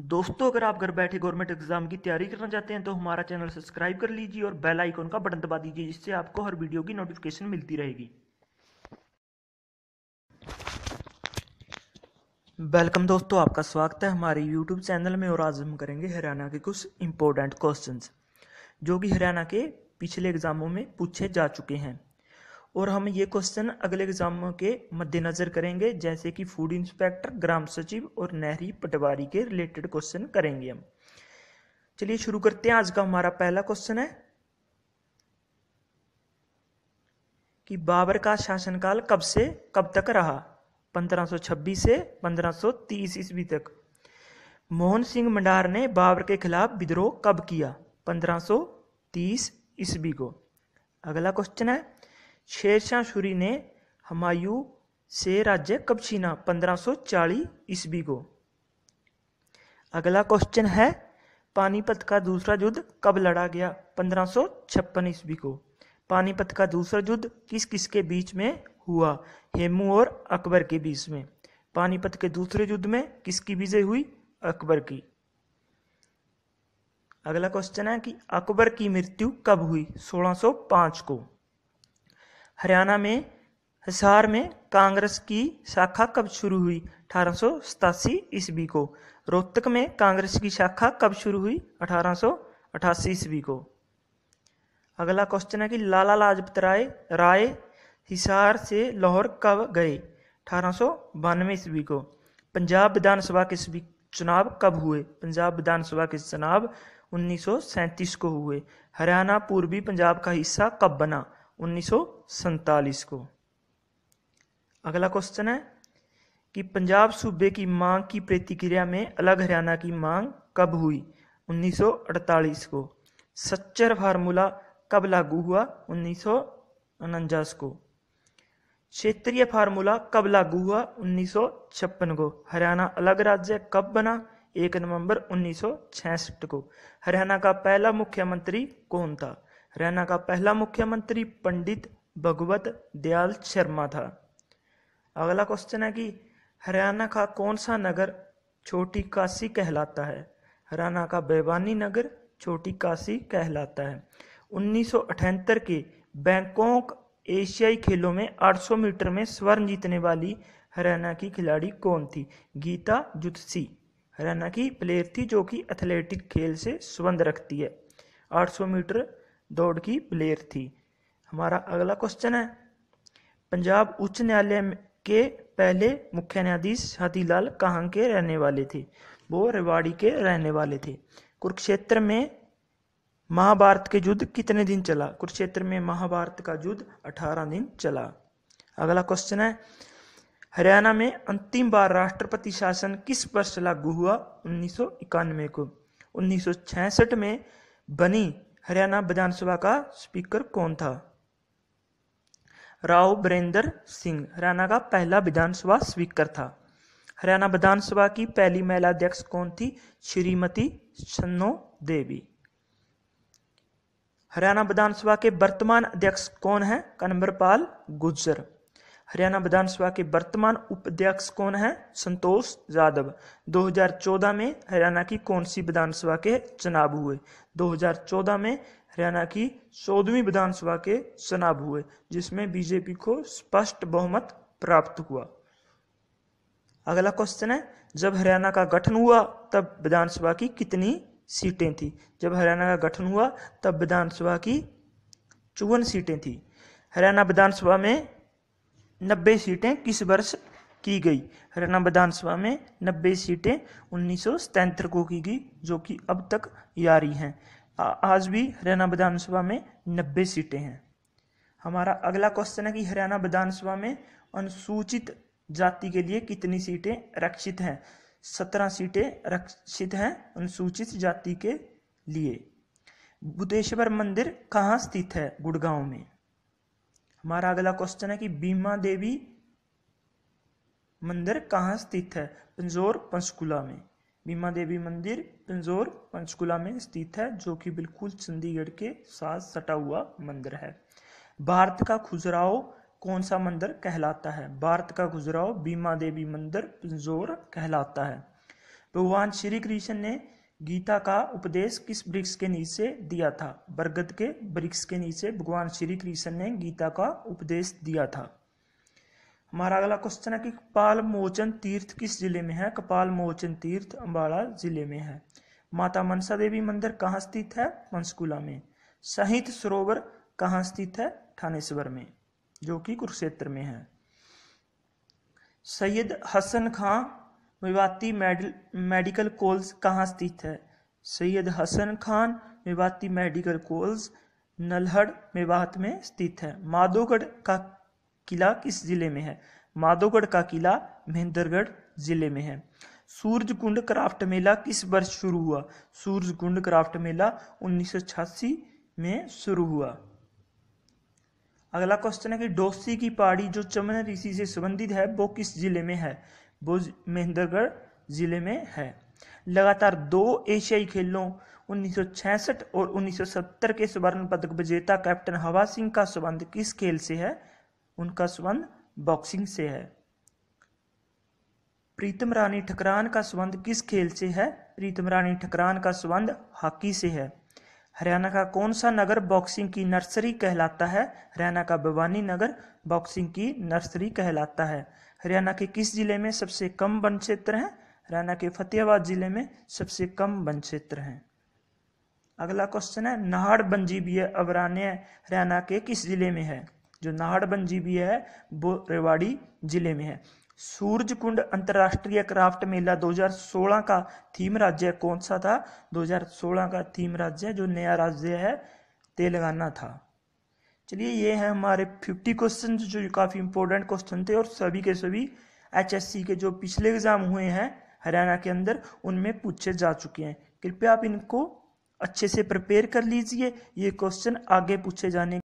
दोस्तों अगर आप घर बैठे गवर्नमेंट एग्जाम की तैयारी करना चाहते हैं तो हमारा चैनल सब्सक्राइब कर लीजिए और बेल आइकॉन का बटन दबा दीजिए जिससे आपको हर वीडियो की नोटिफिकेशन मिलती रहेगी वेलकम दोस्तों आपका स्वागत है हमारे यूट्यूब चैनल में और आज हम करेंगे हरियाणा के कुछ इंपॉर्टेंट क्वेश्चन जो कि हरियाणा के पिछले एग्जामों में पूछे जा चुके हैं और हम ये क्वेश्चन अगले एग्जाम के मद्देनज़र करेंगे जैसे कि फूड इंस्पेक्टर ग्राम सचिव और नहरी पटवारी के रिलेटेड क्वेश्चन करेंगे हम चलिए शुरू करते हैं आज का हमारा पहला क्वेश्चन है कि बाबर का शासनकाल कब से कब तक रहा 1526 से 1530 ईस्वी तक मोहन सिंह मंडार ने बाबर के खिलाफ विद्रोह कब किया 1530 ईस्वी को अगला क्वेश्चन है शेरशाह सूरी ने हमायू से राज्य कब छीना 1540 ईस्वी को अगला क्वेश्चन है पानीपत का दूसरा युद्ध कब लड़ा गया पंद्रह ईस्वी को पानीपत का दूसरा युद्ध किस किस के बीच में हुआ हेमू और अकबर के बीच में पानीपत के दूसरे युद्ध में किसकी विजय हुई अकबर की अगला क्वेश्चन है कि अकबर की मृत्यु कब हुई 1605 को हरियाणा में हिसार में कांग्रेस की शाखा कब शुरू हुई अठारह ईस्वी को रोहतक में कांग्रेस की शाखा कब शुरू हुई अठारह ईस्वी को अगला क्वेश्चन है कि लाला लाजपत राय राय हिसार से लाहौर कब गए अठारह ईस्वी को पंजाब विधानसभा के चुनाव कब हुए पंजाब विधानसभा के चुनाव उन्नीस को हुए हरियाणा पूर्वी पंजाब का हिस्सा कब बना उन्नीस को अगला क्वेश्चन है कि पंजाब सूबे की मांग की प्रतिक्रिया में अलग हरियाणा की मांग कब हुई 1948 को सच्चर फार्मूला कब लागू हुआ उन्नीस को क्षेत्रीय फार्मूला कब लागू हुआ उन्नीस को हरियाणा अलग राज्य कब बना एक नवंबर उन्नीस को हरियाणा का पहला मुख्यमंत्री कौन था हरियाणा का पहला मुख्यमंत्री पंडित भगवत दयाल शर्मा था अगला क्वेश्चन है कि हरियाणा का कौन सा नगर छोटी काशी कहलाता है हरियाणा का बेवानी नगर छोटी काशी कहलाता है उन्नीस के बैंकॉक एशियाई खेलों में 800 मीटर में स्वर्ण जीतने वाली हरियाणा की खिलाड़ी कौन थी गीता जुत्सी हरियाणा की प्लेयर थी जो कि एथलेटिक खेल से संबंध रखती है 800 मीटर दौड़ की प्लेयर थी हमारा अगला क्वेश्चन है पंजाब उच्च न्यायालय के पहले मुख्य न्यायाधीश हाथीलाल कहाँ के रहने वाले थे वो रेवाड़ी के रहने वाले थे कुरुक्षेत्र में महाभारत के युद्ध कितने दिन चला कुरुक्षेत्र में महाभारत का युद्ध 18 दिन चला अगला क्वेश्चन है हरियाणा में अंतिम बार राष्ट्रपति शासन किस वर्ष लागू हुआ उन्नीस को उन्नीस में बनी हरियाणा विधानसभा का स्पीकर कौन था राव बरेंद्र सिंह हरियाणा का पहला विधानसभा स्पीकर था हरियाणा विधानसभा की पहली महिला अध्यक्ष कौन थी श्रीमती छन्नो देवी हरियाणा विधानसभा के वर्तमान अध्यक्ष कौन है कनबरपाल गुज्जर हरियाणा विधानसभा के वर्तमान उपाध्यक्ष कौन है संतोष यादव 2014 में हरियाणा की कौन सी विधानसभा के चुनाव हुए 2014 में हरियाणा की चौदहवीं विधानसभा के चुनाव हुए जिसमें बीजेपी को स्पष्ट बहुमत प्राप्त हुआ अगला क्वेश्चन है जब हरियाणा का गठन हुआ तब विधानसभा की कितनी सीटें थी जब हरियाणा का गठन हुआ तब विधानसभा की चौवन सीटें थी हरियाणा विधानसभा में नब्बे सीटें किस वर्ष की गई हरियाणा विधानसभा में नब्बे सीटें उन्नीस को की गई जो कि अब तक जारी हैं आज भी हरियाणा विधानसभा में नब्बे सीटें हैं हमारा अगला क्वेश्चन है कि हरियाणा विधानसभा में अनुसूचित जाति के लिए कितनी सीटें आरक्षित हैं सत्रह सीटें आरक्षित हैं अनुसूचित जाति के लिए बुद्धेश्वर मंदिर कहाँ स्थित है गुड़गांव में हमारा अगला क्वेश्चन है कि बीमा देवी मंदिर कहाँ स्थित है पंजोर पंचकुला में बीमा देवी मंदिर पंजोर पंचकुला में स्थित है जो कि बिल्कुल चंडीगढ़ के साथ सटा हुआ मंदिर है भारत का खुजराव कौन सा मंदिर कहलाता है भारत का खुजराव बीमा देवी मंदिर पिंजोर कहलाता है भगवान श्री कृष्ण ने गीता का उपदेश किस वृक्ष के नीचे दिया था बरगद के वृक्ष के नीचे भगवान श्री कृष्ण ने गीता का उपदेश दिया था हमारा अगला क्वेश्चन है कि कपाल मोचन तीर्थ किस जिले में है कपाल मोचन तीर्थ अम्बाड़ा जिले में है माता मनसा देवी मंदिर कहाँ स्थित है पंसकुला में सहित सरोवर कहाँ स्थित है थानेश्वर में जो कि कुरुक्षेत्र में है सैयद हसन खां मेवाती मेडिकल कॉलेज कहाँ स्थित है सैयद हसन खान मेवाती मेडिकल कॉलेज नलहड़ मेवात में स्थित है माधोगढ़ का किला किस जिले में है माधोगढ़ का किला महेंद्रगढ़ जिले में है कुंड क्राफ्ट मेला किस वर्ष शुरू हुआ कुंड क्राफ्ट मेला उन्नीस में शुरू हुआ अगला क्वेश्चन है कि डोसी की पहाड़ी जो चमन ऋषि से संबंधित है वो किस जिले में है वो महेंद्रगढ़ ज़िले में है लगातार दो एशियाई खेलों 1966 और 1970 के स्वर्ण पदक विजेता कैप्टन हवा सिंह का संबंध किस खेल से है उनका संबंध बॉक्सिंग से है प्रीतम रानी ठकरान का संबंध किस खेल से है प्रीतम रानी ठकरान का संबंध हॉकी से है हरियाणा का कौन सा नगर बॉक्सिंग की नर्सरी कहलाता है हरियाणा का भवानी नगर बॉक्सिंग की नर्सरी कहलाता है हरियाणा के किस जिले में सबसे कम वन क्षेत्र है हरियाणा के फतेहाबाद जिले में सबसे कम वन क्षेत्र है अगला क्वेश्चन है नाहड़ वनजीवीय अभ्यारण्य हरियाणा के किस जिले में है जो नाहड़ वनजीवीय है वो रेवाड़ी जिले में है कुंड अंतर्राष्ट्रीय क्राफ्ट मेला 2016 का थीम राज्य कौन सा था 2016 का थीम राज्य जो नया राज्य है तेलंगाना था चलिए ये हैं हमारे फिफ्टी क्वेश्चन जो काफ़ी इंपॉर्टेंट क्वेश्चन थे और सभी के सभी एचएससी के जो पिछले एग्ज़ाम हुए हैं हरियाणा के अंदर उनमें पूछे जा चुके हैं कृपया आप इनको अच्छे से प्रिपेयर कर लीजिए ये क्वेश्चन आगे पूछे जाने